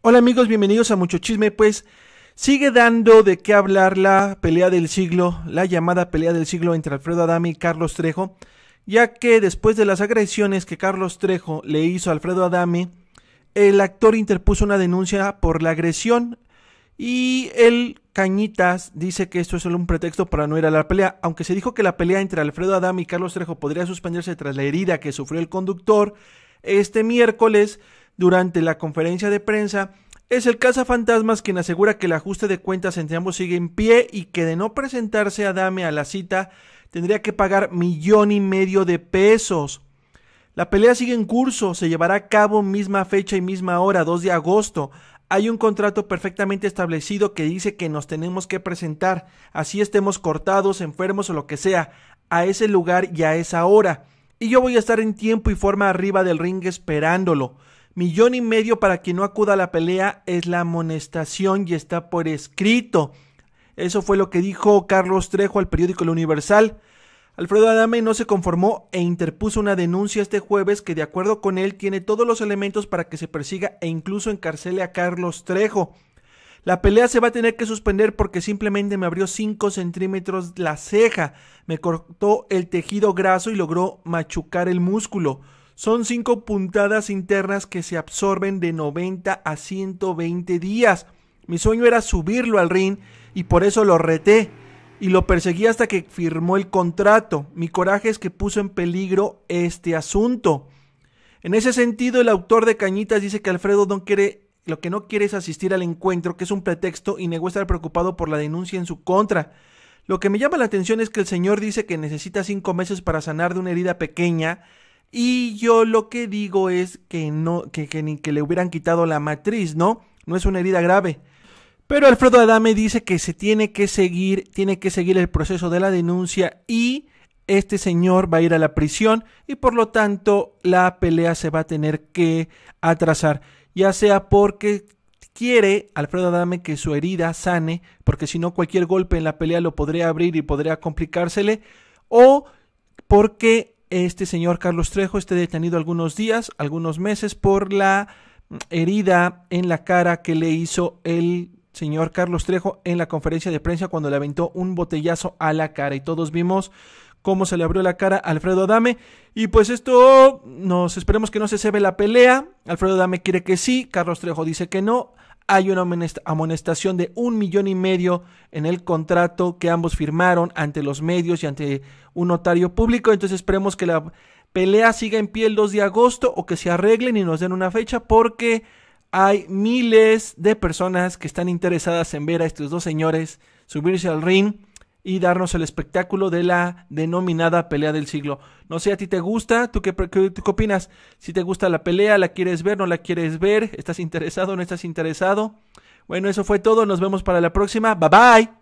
Hola amigos, bienvenidos a Mucho Chisme. Pues sigue dando de qué hablar la pelea del siglo, la llamada pelea del siglo entre Alfredo Adame y Carlos Trejo, ya que después de las agresiones que Carlos Trejo le hizo a Alfredo Adame, el actor interpuso una denuncia por la agresión y el Cañitas dice que esto es solo un pretexto para no ir a la pelea, aunque se dijo que la pelea entre Alfredo Adame y Carlos Trejo podría suspenderse tras la herida que sufrió el conductor este miércoles, durante la conferencia de prensa, es el cazafantasmas quien asegura que el ajuste de cuentas entre ambos sigue en pie y que de no presentarse Adame a la cita tendría que pagar millón y medio de pesos. La pelea sigue en curso, se llevará a cabo misma fecha y misma hora, 2 de agosto. Hay un contrato perfectamente establecido que dice que nos tenemos que presentar, así estemos cortados, enfermos o lo que sea, a ese lugar y a esa hora. Y yo voy a estar en tiempo y forma arriba del ring esperándolo. Millón y medio para quien no acuda a la pelea es la amonestación y está por escrito. Eso fue lo que dijo Carlos Trejo al periódico El Universal. Alfredo Adame no se conformó e interpuso una denuncia este jueves que de acuerdo con él tiene todos los elementos para que se persiga e incluso encarcele a Carlos Trejo. La pelea se va a tener que suspender porque simplemente me abrió 5 centímetros la ceja, me cortó el tejido graso y logró machucar el músculo. Son cinco puntadas internas que se absorben de 90 a 120 días. Mi sueño era subirlo al ring y por eso lo reté y lo perseguí hasta que firmó el contrato. Mi coraje es que puso en peligro este asunto. En ese sentido, el autor de Cañitas dice que Alfredo no quiere, lo que no quiere es asistir al encuentro, que es un pretexto, y negó estar preocupado por la denuncia en su contra. Lo que me llama la atención es que el señor dice que necesita cinco meses para sanar de una herida pequeña y yo lo que digo es que no, que, que ni que le hubieran quitado la matriz, ¿no? No es una herida grave. Pero Alfredo Adame dice que se tiene que seguir, tiene que seguir el proceso de la denuncia y este señor va a ir a la prisión y por lo tanto la pelea se va a tener que atrasar, ya sea porque quiere Alfredo Adame que su herida sane, porque si no cualquier golpe en la pelea lo podría abrir y podría complicársele, o porque este señor Carlos Trejo esté detenido algunos días, algunos meses por la herida en la cara que le hizo el señor Carlos Trejo en la conferencia de prensa cuando le aventó un botellazo a la cara y todos vimos cómo se le abrió la cara a Alfredo Adame y pues esto nos esperemos que no se cebe la pelea, Alfredo Adame quiere que sí, Carlos Trejo dice que no, hay una amonestación de un millón y medio en el contrato que ambos firmaron ante los medios y ante un notario público. Entonces esperemos que la pelea siga en pie el 2 de agosto o que se arreglen y nos den una fecha porque hay miles de personas que están interesadas en ver a estos dos señores subirse al ring y darnos el espectáculo de la denominada pelea del siglo. No sé, a ti te gusta, ¿tú qué, opinas? Si te gusta la pelea, la quieres ver, no la quieres ver, estás interesado, no estás interesado. Bueno, eso fue todo, nos vemos para la próxima, bye bye.